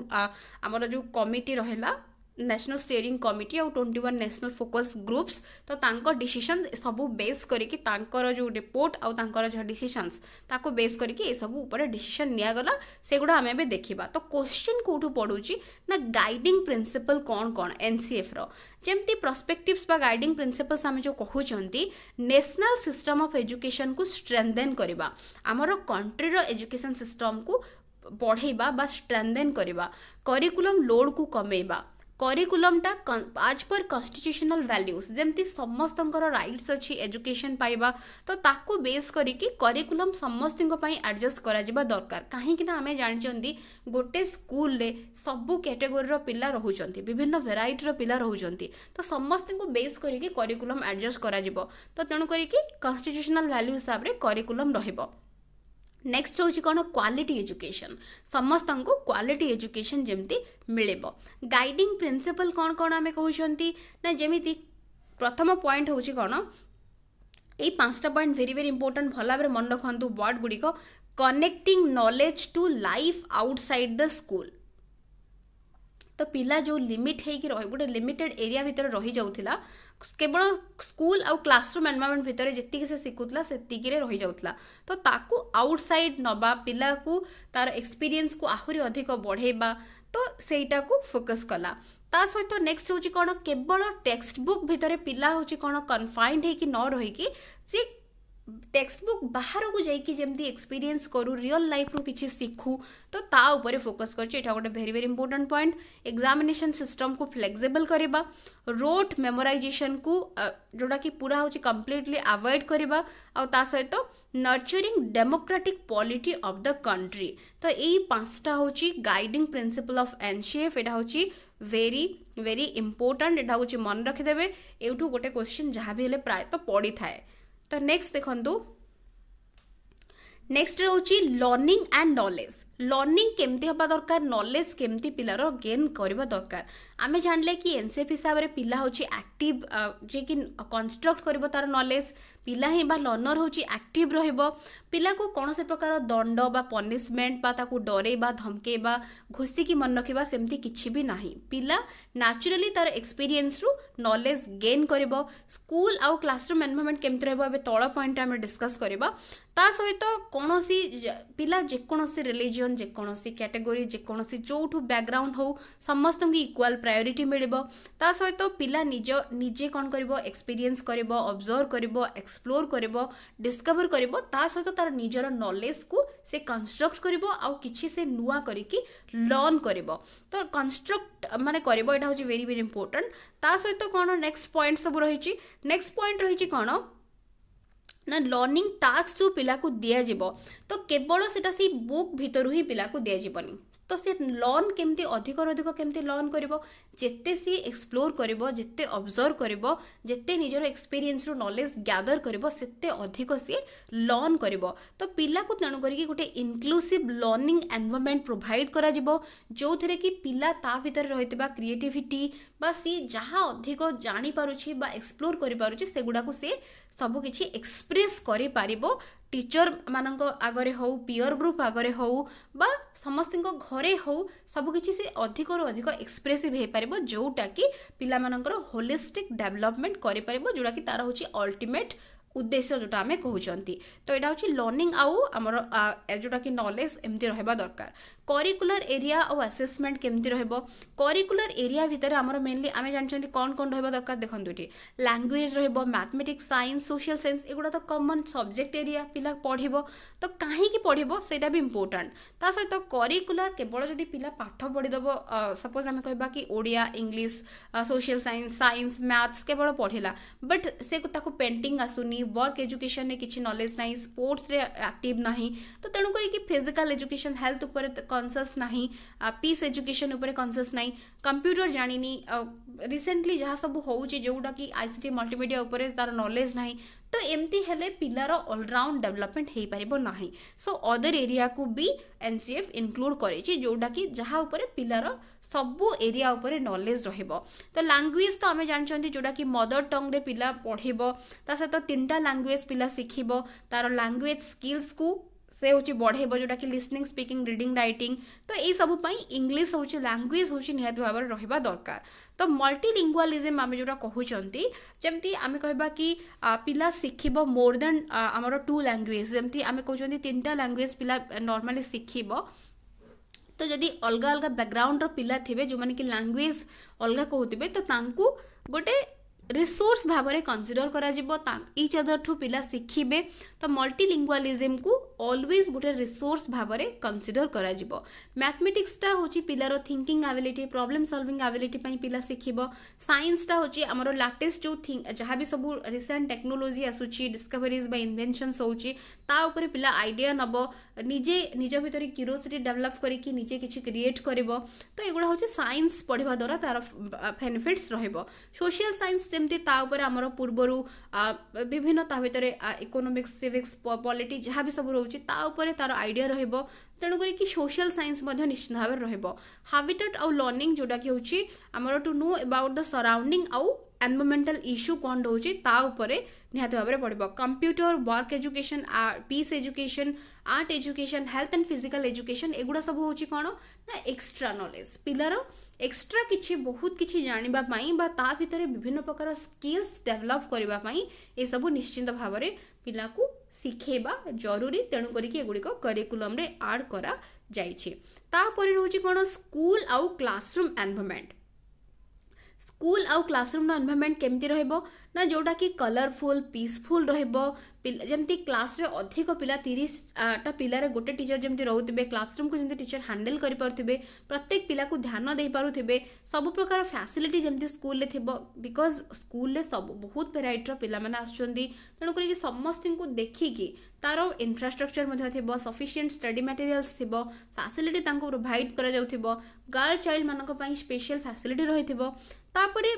ଆମର ଯେଉଁ କମିଟି ରହିଲା नेशनल स्टेयरिंग कमिटी आउ twenty one national focus groups तो डिसीसन सब बेस करके जो रिपोर्ट आउर जो डिसीसन्स बेस करके सबूत डिसीसन निगला सेगढ़ आम ए देखा तो क्वेश्चन कौटू पढ़ू ना गाइडिंग प्रिन्सीपल कौन कौन एन सी एफ रमती प्रस्पेक्टिवस गाइडिंग प्रिन्सीपल्स आम जो कहते नेशनल सिस्टम अफ एजुकेशन को स्ट्रेंथेन करवा आमर कंट्रीर एजुकेशन सिस्टम को बढ़ेवा स्ट्रेंथेन करवा करिकुलम लोड को कमेबा କରିକୁଲମଟା ଆଜ୍ ପର୍ କନଷ୍ଟିଚ୍ୟୁସନାଲ୍ ଭ୍ୟାଲ୍ୟୁଜ୍ ଯେମିତି ସମସ୍ତଙ୍କର ରାଇଟ୍ସ ଅଛି ଏଜୁକେସନ୍ ପାଇବା ତ ତାକୁ ବେସ୍ କରିକି କରିକୁଲମ୍ ସମସ୍ତଙ୍କ ପାଇଁ ଆଡ଼ଜଷ୍ଟ କରାଯିବା ଦରକାର କାହିଁକିନା ଆମେ ଜାଣିଛନ୍ତି ଗୋଟେ ସ୍କୁଲରେ ସବୁ କ୍ୟାଟେଗୋରିର ପିଲା ରହୁଛନ୍ତି ବିଭିନ୍ନ ଭେରାଇଟିର ପିଲା ରହୁଛନ୍ତି ତ ସମସ୍ତଙ୍କୁ ବେସ୍ କରିକି କରିକୁଲମ୍ ଆଡ଼ଜଷ୍ଟ କରାଯିବ ତ ତେଣୁ କରିକି କନଷ୍ଟିଚ୍ୟୁସନାଲ୍ ଭ୍ୟାଲ୍ୟୁ ହିସାବରେ କରିକୁଲମ୍ ରହିବ ନେକ୍ସଟ ହେଉଛି କ'ଣ କ୍ୱାଲିଟି ଏଜୁକେସନ୍ ସମସ୍ତଙ୍କୁ କ୍ୱାଲିଟି ଏଜୁକେସନ୍ ଯେମିତି ମିଳିବ ଗାଇଡ଼ିଂ ପ୍ରିନ୍ସିପଲ୍ କ'ଣ କ'ଣ ଆମେ କହୁଛନ୍ତି ନା ଯେମିତି ପ୍ରଥମ ପଏଣ୍ଟ ହେଉଛି କ'ଣ ଏଇ ପାଞ୍ଚଟା ପଏଣ୍ଟ ଭେରି ଭେରି ଇମ୍ପୋର୍ଟାଣ୍ଟ ଭଲ ଭାବରେ ମନେ ରଖନ୍ତୁ ୱାର୍ଡ଼ ଗୁଡ଼ିକ connecting knowledge to life outside the school ତ ପିଲା ଯେଉଁ ଲିମିଟ୍ ହେଇକି ରହି ଗୋଟେ ଲିମିଟେଡ୍ ଏରିଆ ଭିତରେ ରହିଯାଉଥିଲା କେବଳ ସ୍କୁଲ ଆଉ କ୍ଲାସରୁମ୍ ଏନ୍ଭାରମେଣ୍ଟ ଭିତରେ ଯେତିକି ସେ ଶିଖୁଥିଲା ସେତିକିରେ ରହିଯାଉଥିଲା ତ ତାକୁ ଆଉଟସାଇଡ୍ ନେବା ପିଲାକୁ ତାର ଏକ୍ସପିରିଏନ୍ସକୁ ଆହୁରି ଅଧିକ ବଢ଼େଇବା ତ ସେଇଟାକୁ ଫୋକସ୍ କଲା ତା ସହିତ ନେକ୍ସଟ ହେଉଛି କ'ଣ କେବଳ ଟେକ୍ସଟ ବୁକ୍ ଭିତରେ ପିଲା ହେଉଛି କ'ଣ କନଫାଇଣ୍ଡ ହେଇକି ନ ରହିକି ସିଏ टेक्सट बुक बाहर को जाकि एक्सपीरियंस करूँ रियल लाइफ रू कि शिखू तो ताऊपर फोकस करा गोटे very very important point examination system को फ्लेक्सीबल करवा रोट मेमोरइजेसन को जोटा कि पूरा हूँ कम्प्लीटली आवयड करवा आसत nurturing democratic polity of the country तो यही पांचटा हूँ गाइडिंग प्रिन्सीपल अफ एनसीएफ यहाँ हूँ वेरी वेरी इंपोर्टाट यहाँ हूँ मन रखीदे यूठू गोटे क्वेश्चन जहाँ भी हेल्ले प्रायत तो पड़ी थाए ତ ନେକ୍ସଟ ଦେଖନ୍ତୁ ନେକ୍ସଟ ରହୁଛି ଲର୍ଣ୍ଣିଂ ଆଣ୍ଡ ନଲେଜ ଲର୍ଣ୍ଣିଂ କେମିତି ହେବା ଦରକାର ନଲେଜ୍ କେମିତି ପିଲାର ଗେନ୍ କରିବା ଦରକାର ଆମେ ଜାଣିଲେ କି ଏନ୍ସେଫ୍ ହିସାବରେ ପିଲା ହେଉଛି ଆକ୍ଟିଭ୍ ଯିଏକି କନଷ୍ଟ୍ରକ୍ଟ କରିବ ତା'ର ନଲେଜ୍ ପିଲା ହିଁ ବା ଲର୍ଣ୍ଣର ହେଉଛି ଆକ୍ଟିଭ୍ ରହିବ ପିଲାକୁ କୌଣସି ପ୍ରକାର ଦଣ୍ଡ ବା ପନିସମେଣ୍ଟ ବା ତାକୁ ଡରେଇବା ଧମକେଇବା ଘୋଷିକି ମନେ ରଖିବା ସେମିତି କିଛି ବି ନାହିଁ ପିଲା ନ୍ୟାଚୁରାଲି ତା'ର ଏକ୍ସପିରିଏନ୍ସରୁ ନଲେଜ୍ ଗେନ୍ କରିବ ସ୍କୁଲ ଆଉ କ୍ଲାସରୁମ୍ ଏନ୍ଭାରମେଣ୍ଟ କେମିତି ରହିବ ଏବେ ତଳ ପଏଣ୍ଟ ଆମେ ଡିସ୍କସ୍ କରିବା ତା ସହିତ କୌଣସି ପିଲା ଯେକୌଣସି ରିଲିଜିଅସ୍ ରିଲିଜନ୍ ଯେକୌଣସି କ୍ୟାଟେଗୋରୀ ଯେକୌଣସି ଯେଉଁଠୁ ବ୍ୟାକ୍ଗ୍ରାଉଣ୍ଡ ହେଉ ସମସ୍ତଙ୍କୁ ଇକ୍ୱାଲ୍ ପ୍ରାୟୋରିଟି ମିଳିବ ତା ସହିତ ପିଲା ନିଜ ନିଜେ କ'ଣ କରିବ ଏକ୍ସପିରିଏନ୍ସ କରିବ ଅବଜର୍ଭ କରିବ ଏକ୍ସପ୍ଲୋର୍ କରିବ ଡିସ୍କଭର୍ କରିବ ତା ସହିତ ତା'ର ନିଜର ନଲେଜକୁ ସେ କନଷ୍ଟ୍ରକ୍ଟ କରିବ ଆଉ କିଛି ସେ ନୂଆ କରିକି ଲର୍ଣ୍ଣ କରିବ ତ କନଷ୍ଟ୍ରକ୍ଟ ମାନେ କରିବ ଏଇଟା ହେଉଛି ଭେରି ଭେରି ଇମ୍ପୋର୍ଟାଣ୍ଟ ତା ସହିତ କ'ଣ ନେକ୍ସଟ ପଏଣ୍ଟ ସବୁ ରହିଛି ନେକ୍ସଟ ପଏଣ୍ଟ ରହିଛି କ'ଣ ନା ଲର୍ଣ୍ଣିଂ ଟାସ୍କ ଯେଉଁ ପିଲାକୁ ଦିଆଯିବ ତ କେବଳ ସେଇଟା ସେଇ ବୁକ୍ ଭିତରୁ ହିଁ ପିଲାକୁ ଦିଆଯିବନି ତ ସେ ଲର୍ନ କେମିତି ଅଧିକରୁ ଅଧିକ କେମିତି ଲର୍ନ କରିବ ଯେତେ ସିଏ ଏକ୍ସପ୍ଲୋର୍ କରିବ ଯେତେ ଅବଜର୍ଭ କରିବ ଯେତେ ନିଜର ଏକ୍ସପିରିଏନ୍ସରୁ ନଲେଜ୍ ଗ୍ୟାଦର କରିବ ସେତେ ଅଧିକ ସିଏ ଲର୍ନ କରିବ ତ ପିଲାକୁ ତେଣୁ କରିକି ଗୋଟେ ଇନକ୍ଲୁସିଭ୍ ଲର୍ଣ୍ଣିଂ ଏନ୍ଭାରମେଣ୍ଟ ପ୍ରୋଭାଇଡ଼ କରାଯିବ ଯେଉଁଥିରେ କି ପିଲା ତା ଭିତରେ ରହିଥିବା କ୍ରିଏଟିଭିଟି ବା ସିଏ ଯାହା ଅଧିକ ଜାଣିପାରୁଛି ବା ଏକ୍ସପ୍ଲୋର୍ କରିପାରୁଛି ସେଗୁଡ଼ାକୁ ସିଏ ସବୁକିଛି ଏକ୍ସପ୍ରେସ୍ କରିପାରିବ টিচর ମାନଙ୍କ ଆଗରେ ହେଉ ପିଅର୍ ଗ୍ରୁପ୍ ଆଗରେ ହେଉ ବା ସମସ୍ତଙ୍କ ଘରେ ହେଉ ସବୁକିଛି ସେ ଅଧିକରୁ ଅଧିକ ଏକ୍ସପ୍ରେସିଭ୍ ହେଇପାରିବ ଯେଉଁଟାକି ପିଲାମାନଙ୍କର ହୋଲିଷ୍ଟିକ୍ ଡେଭଲପମେଣ୍ଟ କରିପାରିବ ଯେଉଁଟାକି ତା'ର ହେଉଛି ଅଲ୍ଟିମେଟ୍ ଉଦ୍ଦେଶ୍ୟ ଯେଉଁଟା ଆମେ କହୁଛନ୍ତି ତ ଏଇଟା ହେଉଛି ଲର୍ଣ୍ଣିଂ ଆଉ ଆମର ଯେଉଁଟାକି ନଲେଜ୍ ଏମିତି ରହିବା ଦରକାର କରିକୁଲାର ଏରିଆ ଆଉ ଆସେସମେଣ୍ଟ କେମିତି ରହିବ କରିକୁଲାର ଏରିଆ ଭିତରେ ଆମର ମେନଲି ଆମେ ଜାଣିଛନ୍ତି କ'ଣ କ'ଣ ରହିବା ଦରକାର ଦେଖନ୍ତୁ ଏଠି ଲାଙ୍ଗୁଏଜ୍ ରହିବ ମ୍ୟାଥମେଟିକ୍ସ ସାଇନ୍ସ ସୋସିଆଲ ସାଇନ୍ସ ଏଗୁଡ଼ା ତ କମନ୍ ସବଜେକ୍ଟ ଏରିଆ ପିଲା ପଢ଼ିବ ତ କାହିଁକି ପଢ଼ିବ ସେଇଟା ବି ଇମ୍ପୋର୍ଟାଣ୍ଟ ତା ସହିତ କରିକୁଲାର କେବଳ ଯଦି ପିଲା ପାଠ ପଢ଼ିଦେବ ସପୋଜ୍ ଆମେ କହିବା କି Odia English social science science maths କେବଳ ପଢ଼ିଲା ବଟ୍ ସେ ତାକୁ ପେଣ୍ଟିଂ ଆସୁନି वर्क एजुकेशन କିଛି ନଲେଜ୍ ନାହିଁ ସ୍ପୋର୍ଟସରେ ଆକ୍ଟିଭ୍ ନାହିଁ ତ ତେଣୁ କରିକି ଫିଜିକାଲ୍ ଏଜୁକେସନ୍ ହେଲ୍ଥ ଉପରେ କନସିୟସ୍ ନାହିଁ ପିସ୍ ଏଜୁକେସନ୍ ଉପରେ କନସିୟସ୍ ନାହିଁ କମ୍ପ୍ୟୁଟର ଜାଣିନି ରିସେଣ୍ଟଲି ଯାହା ସବୁ ହେଉଛି ଯେଉଁଟାକି ଆଇ ସି ଟି ମଲ୍ଟିମିଡ଼ିଆ ଉପରେ ତା'ର ନଲେଜ୍ ନାହିଁ ତ ଏମିତି ହେଲେ ପିଲାର ଅଲରାଉଣ୍ଡ ଡେଭଲପମେଣ୍ଟ ହେଇପାରିବ ନାହିଁ ସୋ ଅଦର ଏରିଆକୁ ବି ଏନ୍ ସି ଏଫ୍ ଇନକ୍ଲୁଡ଼ କରିଛି ଯେଉଁଟାକି ଯାହା ଉପରେ ପିଲାର ସବୁ ଏରିଆ ଉପରେ ନଲେଜ ରହିବ ତ ଲାଙ୍ଗୁଏଜ୍ ତ ଆମେ ଜାଣିଛନ୍ତି ଯେଉଁଟାକି ମଦର ଟଙ୍ଗରେ ପିଲା ପଢ଼ିବ ତା ସହିତ ତିନିଟା ଲାଙ୍ଗୁଏଜ୍ ପିଲା ଶିଖିବ ତାର ଲାଙ୍ଗୁଏଜ୍ ସ୍କିଲ୍ସକୁ से हूँ बढ़ेब जोटा कि लिसनिंग स्पीकिंग रिडिंग रईटिंग तो यू इंग्लीश हूँ लांगुएज हूँ निहत भाव में रहा दरकार तो मल्टिलिंगुआलीजम आम जो कहते जमी आम कह कि पिला शिख मोर दैन आम टू लांगुएज जमी आम कौन तीन टा लांगुएज पिला नर्माली शिख तो जदि अलग अलग बैकग्राउंड रिला थे जो मैंने कि लांगुएज अलग कहते तो गोटे रिसोर्स भाव में कनसीडर कर ईच अदर ठू पिला शिखे तो मल्टिलिंगुआलीजम को অলওয়েজ গোটে রিসোর্স ভাবে কনসিডর করা ম্যাথমেটিক্সটা হচ্ছে পিলার thinking ability problem solving ability পিলা শিখব সাইন্সটা হচ্ছে আমার ଲାଟେଷ୍ଟ ଯେଉଁ ଯାହା ବି ସବୁ ରିସେଣ୍ଟ ଟେକ୍ନୋଲୋଜି ଆସୁଛି ଡିସ୍କଭରିଜ୍ ବା ଇନଭେନସନ୍ସ ହେଉଛି ତା ଉପରେ ପିଲା ଆଇଡ଼ିଆ ନେବ ନିଜେ ନିଜ ଭିତରେ କ୍ୟୁରିଓସିଟି ଡେଭଲପ୍ କରିକି ନିଜେ କିଛି କ୍ରିଏଟ୍ କରିବ ତ ଏଗୁଡ଼ା ହେଉଛି ସାଇନ୍ସ ପଢ଼ିବା ଦ୍ୱାରା ତା'ର ବେନିଫିଟ୍ସ ରହିବ ସୋସିଆଲ୍ ସାଇନ୍ସ ଯେମିତି ତା ଉପରେ ଆମର ପୂର୍ବରୁ ବିଭିନ୍ନ ତା ଭିତରେ ଇକୋନୋମିକ୍ସ ସିଭିକ୍ସ ପଲିଟି ଯାହା ବି ସବୁ ରହୁଛି ରହୁଛି ତା ଉପରେ ତା'ର ଆଇଡ଼ିଆ ରହିବ ତେଣୁ କରିକି ସୋସିଆଲ ସାଇନ୍ସ ମଧ୍ୟ ନିଶ୍ଚିନ୍ତ ଭାବରେ ରହିବ ହାବିଟେଟ୍ ଆଉ ଲର୍ଣ୍ଣିଂ ଯେଉଁଟାକି ହେଉଛି ଆମର to know about the surrounding ଆଉ ଏନ୍ଭାରମେଣ୍ଟାଲ ଇସ୍ୟୁ କ'ଣ ରହୁଛି ତା ଉପରେ ନିହାତି ଭାବରେ ପଡ଼ିବ computer work education peace education art education health and physical education ଏଗୁଡ଼ା ସବୁ ହେଉଛି କ'ଣ ନା ଏକ୍ସଟ୍ରା ନଲେଜ ପିଲାର ଏକ୍ସଟ୍ରା କିଛି ବହୁତ କିଛି ଜାଣିବା ପାଇଁ ବା ତା ଭିତରେ ବିଭିନ୍ନ ପ୍ରକାର ସ୍କିଲ୍ସ ଡେଭଲପ୍ କରିବା ପାଇଁ ଏସବୁ ନିଶ୍ଚିନ୍ତ ଭାବରେ ପିଲାକୁ ଶିଖେଇବା ଜରୁରୀ ତେଣୁ କରିକି ଏଗୁଡ଼ିକ କରିକୁଲମ୍ରେ ଆଡ଼୍ କରାଯାଇଛି ତାପରେ ରହୁଛି କ'ଣ ସ୍କୁଲ ଆଉ କ୍ଲାସରୁମ୍ ଏନ୍ଭାରମେଣ୍ଟ ସ୍କୁଲ ଆଉ କ୍ଲାସରୁମ୍ର ଏନ୍ଭାରମେଣ୍ଟ କେମିତି ରହିବ ନା ଯେଉଁଟାକି କଲରଫୁଲ୍ ପିସ୍ଫୁଲ୍ ରହିବ ଯେମିତି କ୍ଲାସ୍ରେ ଅଧିକ ପିଲା ତିରିଶଟା ପିଲାରେ ଗୋଟେ ଟିଚର୍ ଯେମିତି ରହୁଥିବେ କ୍ଲାସରୁମ୍କୁ ଯେମିତି ଟିଚର୍ ହ୍ୟାଣ୍ଡେଲ୍ କରିପାରୁଥିବେ ପ୍ରତ୍ୟେକ ପିଲାକୁ ଧ୍ୟାନ ଦେଇପାରୁଥିବେ ସବୁ ପ୍ରକାର ଫ୍ୟାସିଲିଟି ଯେମିତି ସ୍କୁଲରେ ଥିବ ବିକଜ୍ ସ୍କୁଲରେ ସବୁ ବହୁତ ଭେରାଇଟିର ପିଲାମାନେ ଆସୁଛନ୍ତି ତେଣୁକରିକି ସମସ୍ତଙ୍କୁ ଦେଖିକି ତାର ଇନଫ୍ରାଷ୍ଟ୍ରକ୍ଚର୍ ମଧ୍ୟ ଥିବ ସଫିସିଏଣ୍ଟ ଷ୍ଟଡି ମ୍ୟାଟେରିଆଲ୍ସ ଥିବ ଫ୍ୟାସିଲିଟି ତାଙ୍କୁ ପ୍ରୋଭାଇଡ଼୍ କରାଯାଉଥିବ ଗାର୍ଲ ଚାଇଲ୍ଡମାନଙ୍କ ପାଇଁ ସ୍ପେଶିଆଲ୍ ଫ୍ୟାସିଲିଟି ରହିଥିବ ତାପରେ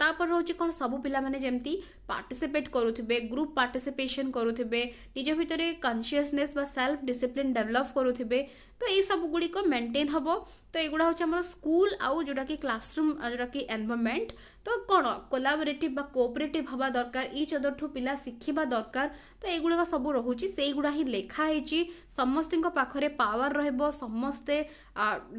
ତାପରେ ହେଉଛି କ'ଣ ସବୁ ପିଲାମାନେ ଯେମିତି empty ପାର୍ଟିସିପେଟ୍ କରୁଥିବେ ଗ୍ରୁପ୍ ପାର୍ଟିସିପେସନ୍ କରୁଥିବେ ନିଜ ଭିତରେ କନସିୟସନେସ୍ ବା ସେଲ୍ଫ ଡିସିପ୍ଲିନ୍ ଡେଭଲପ୍ କରୁଥିବେ ତ ଏଇସବୁ ଗୁଡ଼ିକ ମେଣ୍ଟେନ୍ ହେବ ତ ଏଗୁଡ଼ା ହେଉଛି ଆମର ସ୍କୁଲ ଆଉ ଯେଉଁଟାକି କ୍ଲାସରୁମ୍ ଯେଉଁଟାକି ଏନ୍ଭାରମେଣ୍ଟ ତ କ'ଣ କୋଲାବରେଟିଭ୍ ବା କୋଅପରେଟିଭ୍ ହେବା ଦରକାର ଇଚ୍ ଅଦରଠୁ ପିଲା ଶିଖିବା ଦରକାର ତ ଏଇଗୁଡ଼ାକ ସବୁ ରହୁଛି ସେଇଗୁଡ଼ା ହିଁ ଲେଖା ହେଇଛି ସମସ୍ତଙ୍କ ପାଖରେ ପାୱାର ରହିବ ସମସ୍ତେ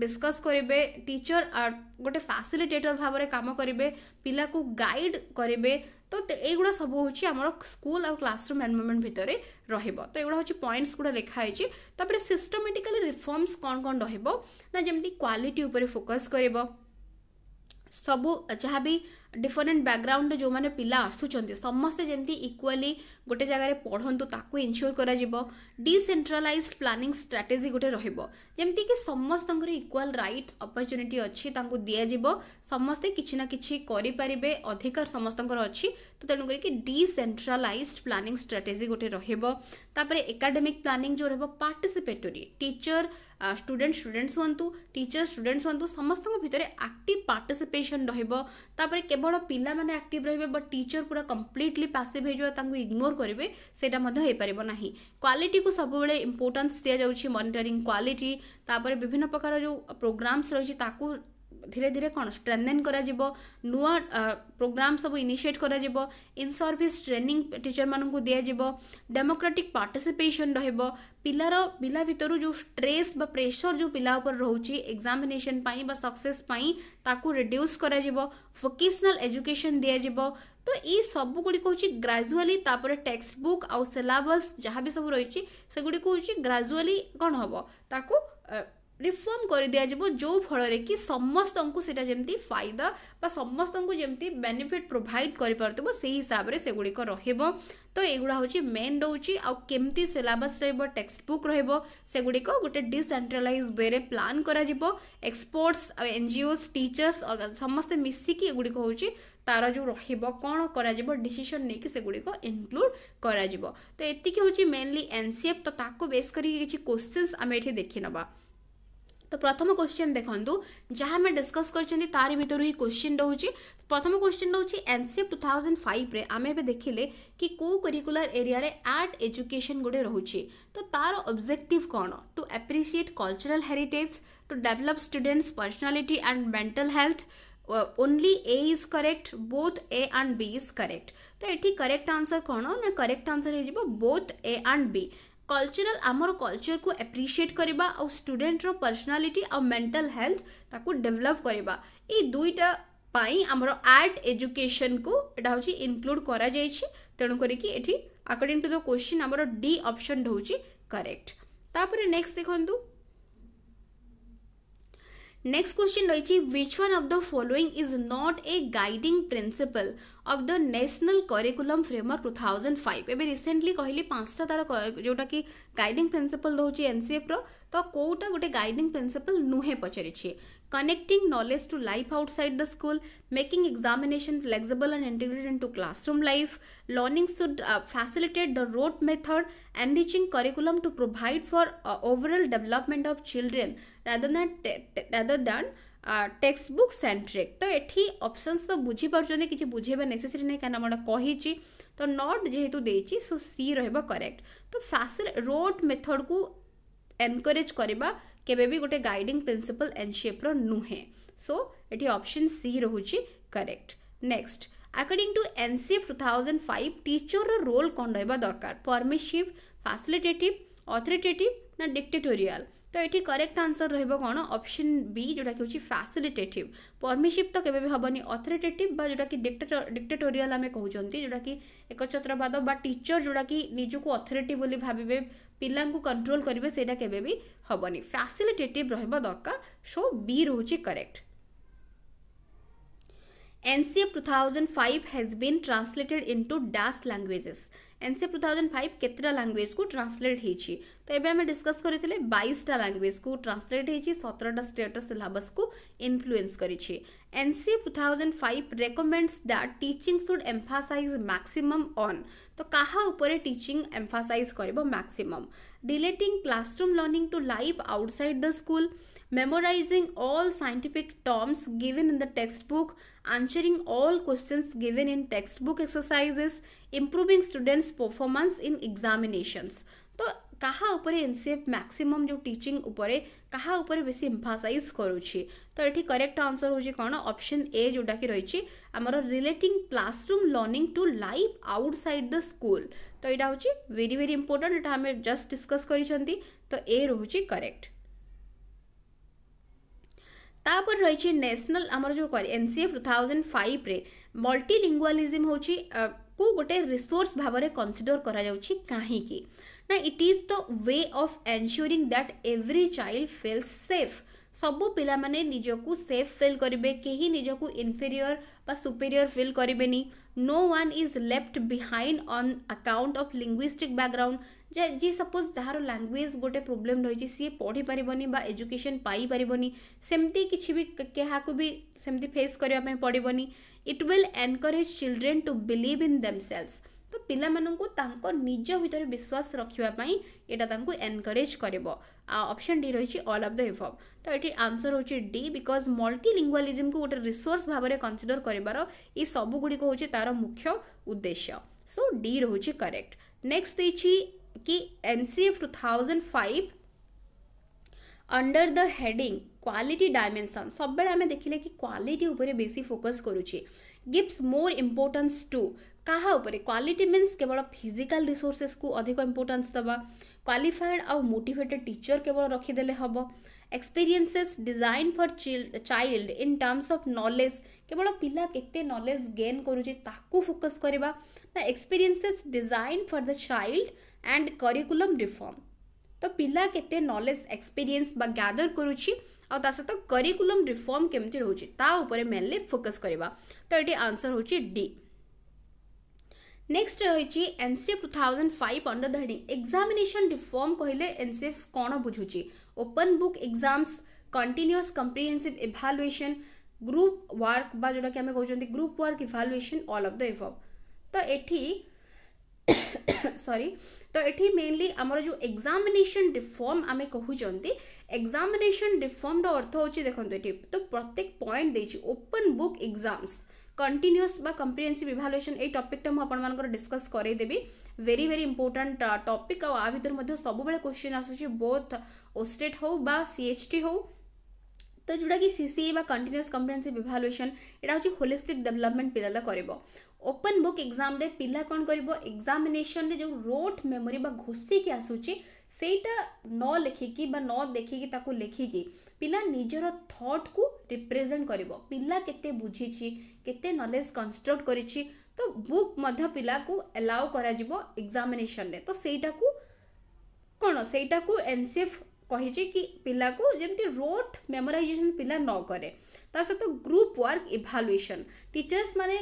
ଡିସ୍କସ୍ କରିବେ ଟିଚର ଗୋଟେ ଫ୍ୟାସିଲିଟେଟର ଭାବରେ କାମ କରିବେ ପିଲାକୁ ଗାଇଡ଼ କରିବେ ତ ଏଇ ଏଗୁଡ଼ା ସବୁ ହେଉଛି ଆମର ସ୍କୁଲ ଆଉ କ୍ଲାସରୁମ୍ ଏନ୍ଭାରମେଣ୍ଟ ଭିତରେ ରହିବ ତ ଏଗୁଡ଼ା ହେଉଛି ପଏଣ୍ଟସ୍ ଗୁଡ଼ା ଲେଖା ହେଇଛି ତାପରେ ସିଷ୍ଟମେଟିକାଲି ରିଫର୍ମସ୍ କ'ଣ କ'ଣ ରହିବ ନା ଯେମିତି କ୍ୱାଲିଟି ଉପରେ ଫୋକସ୍ କରିବ ସବୁ ଯାହା ବି ଡିଫରେଣ୍ଟ ବ୍ୟାକଗ୍ରାଉଣ୍ଡର ଯେଉଁମାନେ ପିଲା ଆସୁଛନ୍ତି ସମସ୍ତେ ଯେମିତି ଇକ୍ୱାଲି ଗୋଟେ ଜାଗାରେ ପଢ଼ନ୍ତୁ ତାକୁ ଇନସିଓର କରାଯିବ ଡିସେଣ୍ଟ୍ରାଲାଇଜ୍ ପ୍ଲାନିଂ ଷ୍ଟ୍ରାଟେଜି ଗୋଟେ ରହିବ ଯେମିତିକି ସମସ୍ତଙ୍କର ଇକ୍ୱାଲ୍ ରାଇଟ୍ସ ଅପରଚ୍ୟୁନିଟି ଅଛି ତାଙ୍କୁ ଦିଆଯିବ ସମସ୍ତେ କିଛି ନା କିଛି କରିପାରିବେ ଅଧିକାର ସମସ୍ତଙ୍କର ଅଛି ତ ତେଣୁକରିକି ଡିସେଣ୍ଟ୍ରାଲାଇଜ୍ ପ୍ଲାନିଂ ଷ୍ଟ୍ରାଟେଜି ଗୋଟେ ରହିବ ତାପରେ ଏକାଡେମିକ୍ ପ୍ଲାନିଂ ଯେଉଁ ରହିବ ପାର୍ଟିସିପେଟୋରୀ ଟିଚର ଷ୍ଟୁଡେଣ୍ଟ ଷ୍ଟୁଡେଣ୍ଟସ୍ ହୁଅନ୍ତୁ ଟିଚର ଷ୍ଟୁଡେଣ୍ଟସ୍ ହୁଅନ୍ତୁ ସମସ୍ତଙ୍କ ଭିତରେ ଆକ୍ଟିଭ୍ ପାର୍ଟିସିପେସନ୍ ରହିବ ତାପରେ केवल पाने आक्ट रही है बट टीचर पूरा कम्प्लीटली पासिव हो इग्नोर करेंगे सेटापर ना क्वाटी को सब वे इम्पोर्टा दि जाऊँगी मनिटरी क्वाटी तापर विभिन्न प्रकार जो प्रोग्राम्स रही ଧୀରେ ଧୀରେ କ'ଣ ଷ୍ଟ୍ରେନ୍ଦେନ୍ କରାଯିବ ନୂଆ ପ୍ରୋଗ୍ରାମ୍ ସବୁ ଇନିସିଏଟ୍ କରାଯିବ ଇନ୍ ସର୍ଭିସ୍ ଟ୍ରେନିଂ ଟିଚର୍ମାନଙ୍କୁ ଦିଆଯିବ ଡେମୋକ୍ରାଟିକ୍ ପାର୍ଟିସିପେସନ୍ ରହିବ ପିଲାର ପିଲା ଭିତରୁ ଯେଉଁ ଷ୍ଟ୍ରେସ୍ ବା ପ୍ରେସର୍ ଯେଉଁ ପିଲା ଉପରେ ରହୁଛି ଏକ୍ଜାମିନେସନ୍ ପାଇଁ ବା ସକ୍ସେସ୍ ପାଇଁ ତାକୁ ରିଡ୍ୟୁସ୍ କରାଯିବ ଭୋକେସନାଲ୍ ଏଜୁକେସନ୍ ଦିଆଯିବ ତ ଏଇ ସବୁଗୁଡ଼ିକ ହେଉଛି ଗ୍ରାଜୁଆଲି ତାପରେ ଟେକ୍ସଟ ବୁକ୍ ଆଉ ସିଲାବସ୍ ଯାହା ବି ସବୁ ରହିଛି ସେଗୁଡ଼ିକ ହେଉଛି ଗ୍ରାଜୁଆଲି କ'ଣ ହେବ ତାକୁ ରିଫର୍ମ କରିଦିଆଯିବ ଯେଉଁ ଫଳରେ କି ସମସ୍ତଙ୍କୁ ସେଇଟା ଯେମିତି ଫାଇଦା ବା ସମସ୍ତଙ୍କୁ ଯେମିତି ବେନିଫିଟ୍ ପ୍ରୋଭାଇଡ଼ କରିପାରୁଥିବ ସେହି ହିସାବରେ ସେଗୁଡ଼ିକ ରହିବ ତ ଏଗୁଡ଼ା ହେଉଛି ମେନ୍ ରହୁଛି ଆଉ କେମିତି ସିଲାବସ୍ ରହିବ ଟେକ୍ସଟ ବୁକ୍ ରହିବ ସେଗୁଡ଼ିକ ଗୋଟେ ଡିସେଣ୍ଟ୍ରାଲାଇଜ୍ ୱେରେ ପ୍ଲାନ୍ କରାଯିବ ଏକ୍ସପର୍ଟସ୍ ଆଉ ଏନ୍ ଜି ଓସ୍ ଟିଚର୍ସ ସମସ୍ତେ ମିଶିକି ଏଗୁଡ଼ିକ ହେଉଛି ତାର ଯେଉଁ ରହିବ କ'ଣ କରାଯିବ ଡିସିସନ୍ ନେଇକି ସେଗୁଡ଼ିକ ଇନକ୍ଲୁଡ଼ କରାଯିବ ତ ଏତିକି ହେଉଛି ମେନ୍ଲି ଏନ୍ ସି ଏଫ୍ ତ ତାକୁ ବେସ୍ କରିକି କିଛି କୋଶ୍ଚିନ୍ସ ଆମେ ଏଠି ଦେଖିନେବା তো প্রথম কোশ্চেন দেখুন যা আমি ডিসকস করছেন তার ভিতর হি কোশ্চিন রয়েছে প্রথম কোশ্চিন রয়েছে এনসিএফ টু থাউজেন্ড ফাইভে আমি এবার দেখিলে কি কেউ কারিকুলার এরিয়ার আর্ট এজুকেশন গোটে রয়েছে তো তার অবজেক্টিভ কোণ to appreciate cultural heritage to develop students personality and mental health only A is correct both A and B is correct तो ये करेक्ट आंसर कौन ना करेक्ट आंसर हो both A and B cultural आम culture को appreciate करवा आ स्टूडेंटर पर्सनालीटी आ मेटाल हेल्थ ताको डेभलप करवा ये दुईटा आमर आर्ट एजुकेशन को यहाँ हूँ इनक्लूड कर तेणु टू द क्वेश्चन आमर डी ऑप्शन हूँ करेक्ट तापर नेक्स्ट देखूँ नेक्स्ट क्वेश्चन रही which one of the following is not a guiding principle of the national curriculum framework two thousand five एवं रिसेंटली कहली पांचटा तार जोटा कि गाइडिंग प्रिंसिपल रोचे एनसीएफ रो तो कौटा गोटे गाइडिंग प्रिंसिपल नुहे पचारिचे connecting knowledge to life outside the school, making examination flexible and integrated into classroom life. Learning should uh, facilitate the rote method, enriching curriculum to provide for uh, overall development of children rather than rather than text centric तो ये এটি तो তো বুঝিপারুচ্ছেন কিছু বুঝাইবা necessary নাই কারণ আমার কহিছি তো নট যেহেতু দিয়েছি সো সি রহব করেক্ট তো ফ্যাসিল রোড মেথড কু केବେ ବି ଗୋଟେ ଗାଇଡ଼ିଂ ପ୍ରିନ୍ସିପଲ୍ ଏନ୍ ସେପ୍ର ନୁହେଁ ସୋ ଏଠି ଅପସନ୍ ସି ରହୁଛି correct next according to N C F two thousand five ଟିଚର୍ର ରୋଲ୍ କ'ଣ ରହିବା ଦରକାର ପରମିସିଭ୍ ଫାସିଲିଟେଟିଭ୍ ଅଥରିଟେଟିଭ୍ ନା ଡିକ୍ଟେଟୋରିଆଲ୍ তো এটি করেক্ট আনসর রহব কোণ অপশন বি যেটা কি হচ্ছে ফ্যাসিলিটেটিভ পরমিশিপ তো কেবে হবনি অথরিটেটিভ বা যেটা কি ডিক্টেটোরিয়াল আমি কুমার যেটা কি একচ্ছত্রবাদ বা টিচর যেটা কি নিজকে অথরিটি বলে ভাবিবে পিলাঙ্কু কন্ট্রোল করবে সেটা কেবে বি হবনি ফ্যাসিলিটেটিভ রহবা দরকার সো বি রয়েছে correct NCF 2005 has been translated into DAS languages. NCF two thousand five केतटा लांगुएज को ट्रांसलेट होती तो ये आम डिस्कस करें बैसटा लांगुएज को ट्रांसलेट होती सतरटा स्टेट सिलेबस को इनफ्लुएंस करी NC 2005 recommends that teaching should emphasize maximum on तो कहाँ ऊपरे teaching emphasize करेबो maximum relating classroom learning to life outside the school memorizing all scientific terms given in the textbook answering all questions given in textbook exercises improving students performance in examinations तो କାହା ଉପରେ N C F maximum ଯେଉଁ teaching ଉପରେ କାହା ଉପରେ ବେଶୀ ଇମ୍ଫାସାଇଜ୍ କରୁଛି ତ ଏଠି କରେକ୍ଟ ଆନ୍ସର୍ ହେଉଛି କ'ଣ ଅପସନ୍ ଏ ଯେଉଁଟାକି ରହିଛି ଆମର relating classroom learning to life outside the school ତ ଏଇଟା ହେଉଛି ଭେରି ଭେରି ଇମ୍ପୋର୍ଟାଣ୍ଟ ଏଇଟା ଆମେ ଜଷ୍ଟ ଡିସ୍କସ୍ କରିଛନ୍ତି ତ ଏ ରହୁଛି କରେକ୍ଟ ତାପରେ ରହିଛି ନ୍ୟାସନାଲ୍ ଆମର ଯେଉଁ N C F two thousand ଫାଇଭ୍ରେ ମଲ୍ଟିଲିଙ୍ଗୁଆଲିଜିମ୍ ହେଉଛି କୁ ଗୋଟେ ରିସୋର୍ସ ଭାବରେ କନସିଡର କରାଯାଉଛି କାହିଁକି ना way of ensuring that every child ensuring safe सब पिला माने निजो को सेफ ନିଜକୁ ସେଫ୍ केही निजो को inferior inferior superior superior feel नी no one is left behind on account of linguistic background जे जी सपोज जार लांगुएज गोटे प्रोब्लेम रही सी पढ़ी पारन बा एजुकेशन पाई पारन सेमती किसी भी क्या भी सेमती फेस करने पड़बनी it will encourage children to believe in themselves तो पाला निज भितर विश्वास रखापी एटा एनकरेज कर अप्सन डी रही अल अफ द हिप तो ये आंसर हो बिकज बिकज लिंगुआलीजम को गोटे रिसोर्स भाव में कनसीडर कर सब गुड़ी हूँ तार मुख्य उद्देश्य सो डी रोच करेक्ट नेक्स्ट देखिए कि N C F two thousand five under the heading quality dimension सब देखिले कि क्वालिटी बेसी फोकस करुचे गिवस मोर इम्पोर्टा टू क्या क्वाटी मीनस केवल फिजिकाल रिसोर्सेस को अधिक इम्पोर्टा दवा क्वाफाइड आउ मोटेटेड टीचर केवल रखिदेले हम experience design for child child in terms of knowledge केवल पिला के नलेज गेन ताकु फोकस करवा experiences design for the child and curriculum reform तो पिला के नलेज एक्सपीरिये गैदर करुच्ची आ सहित करिकुलम रिफॉर्म केमती रोचे मेनली फोकस करवा तो ये आंसर हो नेक्स्ट रही NCF two thousand five under the heading examination reform कहले एनसीएफ कौन बुझुची open book exams continuous comprehensive evaluation group work जोटा कि आम कहते group work evaluation all of the इभव तो एठी सॉरी तो ये मेनली आम जो एक्जामेसन रिफर्म आम कहते एक्जामेसन रिफर्म अर्थ हो देखते ये तो प्रत्येक पॉइंट देखिए ओपन बुक एग्जाम्स কন্টিনিউস বা কম্প্রিহেনসিভ ইভালুয়েসন এই টপিকটা মু আপনার ডিসকস করাইদেবি ভেরি ভেরি ইম্পর্টাট টপিক আ ভিতরে সবুলে কোশ্চিন আসুচি বোথ ওস্টেট হোক বা সিএচটি হোক তো ଯେଉଁଟାକି ସି ସି বা କଣ୍ଟିନ୍ୟୁସ୍ କମ୍ପ୍ରେହେନ୍ସିଭ୍ ଇଭାଲୁଏସନ୍ ଏଇଟା ହେଉଛି ହୋଲିଷ୍ଟିକ୍ ଡେଭଲପମେଣ୍ଟ ପିଲାଟା କରିବ ଓପନ୍ ବୁକ୍ ଏକ୍ଜାମ୍ରେ ପିଲା କ'ଣ କରିବ ଏକ୍ଜାମିନେସନ୍ରେ ଯେଉଁ ରୋଟ୍ ମେମୋରି ବା ଘୋଷିକି ଆସୁଛି ସେଇଟା ନ ଲେଖିକି ବା ନ ଦେଖିକି ତାକୁ ଲେଖିକି ପିଲା ନିଜର ଥଟ୍କୁ ରିପ୍ରେଜେଣ୍ଟ କରିବ ପିଲା କେତେ ବୁଝିଛି କେତେ ନଲେଜ୍ କନଷ୍ଟ୍ରକ୍ଟ କରିଛି ତ ବୁକ୍ ମଧ୍ୟ ପିଲାକୁ ଆଲାଉ କରାଯିବ ଏକ୍ଜାମିନେସନ୍ରେ ତ ସେଇଟାକୁ କ'ଣ ସେଇଟାକୁ ଏନ୍ ସି ଏଫ୍ कही पिला को जमी रोट मेमोरइजेसन पिला न करे ता सहित तो ग्रुप वर्क इभालुएसन टीचर्स मैंने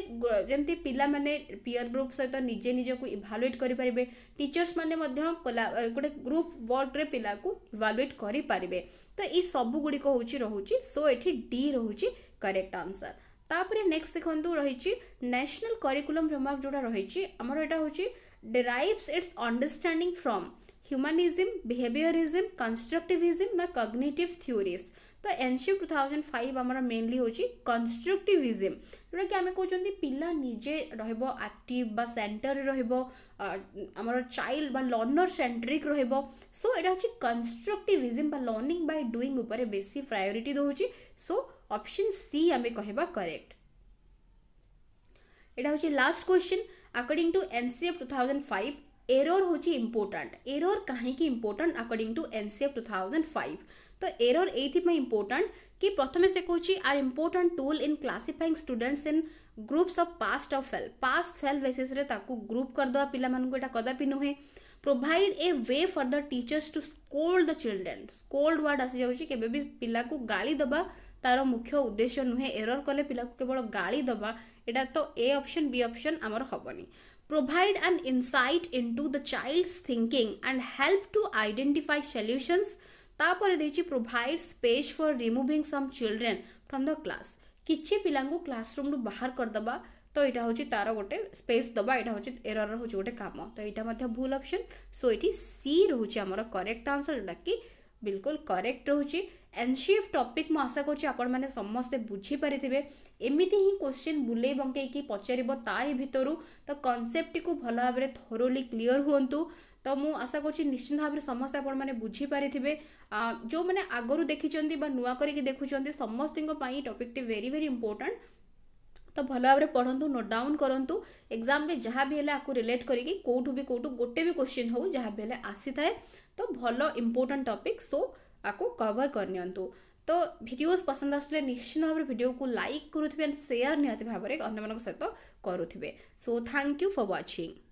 जमी पिला मैंने पियर ग्रुप सहित तो निजे निजक इभालुएट करेंगे टीचर्स मैंने गोटे ग्रुप वर्क पिला को इभालुएट करें तो ये सबूगुड़ी रोचे सो ये डी रोच करेक्ट आंसर तापर नेक्स्ट देखूँ रही नेशनल करिकुलम फ्रेमवर्क जोटा रही हूँ derives its understanding from humanism behaviorism constructivism the cognitive theories ତ ଏନ୍ସିପ୍ ଟୁ ଥାଉଜେଣ୍ଡ ଫାଇଭ୍ ଆମର ମେନ୍ଲି ହେଉଛି କନଷ୍ଟ୍ରକ୍ଟିଭିଜିମ୍ ଯେଉଁଟାକି ଆମେ କହୁଛନ୍ତି ପିଲା ନିଜେ ରହିବ ଆକ୍ଟିଭ୍ ବା ସେଣ୍ଟରରେ ରହିବ ଆମର ଚାଇଲ୍ଡ ବା ଲର୍ଣ୍ଣର ସେଣ୍ଟ୍ରିକ୍ ରହିବ ସୋ ଏଇଟା ହେଉଛି କନଷ୍ଟ୍ରକ୍ଟିଭିଜିମ୍ ବା ଲର୍ଣ୍ଣିଂ ବାଇ ଡୁଇଂ ଉପରେ ବେଶୀ ପ୍ରାୟୋରିଟି ଦେଉଛି ସୋ ଅପସନ୍ ସି ଆମେ କହିବା କରେକ୍ଟ ଏଇଟା ହେଉଛି last question according to NCF two thousand five error हूँ इम्पोर्टाट एरर कहीं important according to NCF two thousand five तो एरर यही इम्पोर्टाट कि प्रथम से कौन are important tool in classifying students in groups of past of fail pass fail basis group करदे पाला कदापि नुहे provide a way for the teachers to scold the children scold वार्ड आसी जाऊँच के पिला को गाड़ी दबा तार मुख्य उद्देश्य नुहे एरर कले पिला गाड़ी केवल गाली दबा एटा तो ए ऑप्शन बी ऑप्शन आमर हेनी provide an insight into the child's thinking and help to identify solutions ତାପରେ ଦେଇଛି provide space for removing some children from the class କିଛି ପିଲାଙ୍କୁ କ୍ଲାସରୁମ୍ରୁ ବାହାର କରିଦେବା ତ ଏଇଟା ହେଉଛି ତାର ଗୋଟେ ସ୍ପେସ୍ ଦେବା ଏଇଟା ହେଉଛି ଏରର ହେଉଛି ଗୋଟେ କାମ ତ ଏଇଟା ମଧ୍ୟ ଭୁଲ ଅପସନ୍ ସୋ ଏଠି ସି ରହୁଛି ଆମର କରେକ୍ଟ ଆନ୍ସର୍ ଯେଉଁଟାକି ବିଲକୁଲ କରେକ୍ଟ ରହୁଛି ଏନ୍ସିଏଫ୍ ଟପିକ୍ ମୁଁ ଆଶା କରୁଛି ଆପଣମାନେ ସମସ୍ତେ ବୁଝିପାରିଥିବେ ଏମିତି ହିଁ କୋଶ୍ଚିନ୍ ବୁଲେଇ ବଙ୍କେଇକି ପଚାରିବ ତାରି ଭିତରୁ ତ କନସେପ୍ଟଟିକୁ ଭଲ ଭାବରେ ଥୋରୋଲି କ୍ଲିଅର୍ ହୁଅନ୍ତୁ ତ ମୁଁ ଆଶା କରୁଛି ନିଶ୍ଚିନ୍ତ ଭାବରେ ସମସ୍ତେ ଆପଣମାନେ ବୁଝିପାରିଥିବେ ଯେଉଁମାନେ ଆଗରୁ ଦେଖିଛନ୍ତି ବା ନୂଆ କରିକି ଦେଖୁଛନ୍ତି ସମସ୍ତଙ୍କ ପାଇଁ ଟପିକ୍ଟି ଭେରି ଭେରି ଇମ୍ପୋର୍ଟାଣ୍ଟ ତ ଭଲ ଭାବରେ ପଢ଼ନ୍ତୁ ନୋଟ୍ ଡାଉନ୍ କରନ୍ତୁ ଏକ୍ଜାମ୍ରେ ଯାହା ବି ହେଲେ ଆକୁ ରିଲେଟ୍ କରିକି କେଉଁଠୁ ବି କେଉଁଠୁ ଗୋଟେ ବି କୋଶ୍ଚିନ୍ ହେଉ ଯାହା ବି ହେଲେ ଆସିଥାଏ ତ ଭଲ ଇମ୍ପୋର୍ଟାଣ୍ଟ ଟପିକ୍ ସୋ आपको कवर करनी तो भिडियोज पसंद आसने निश्चित भाव भिड को लाइक करुवे एंड सेयार निहत भाव में अगर सहित करुवे so thank you for watching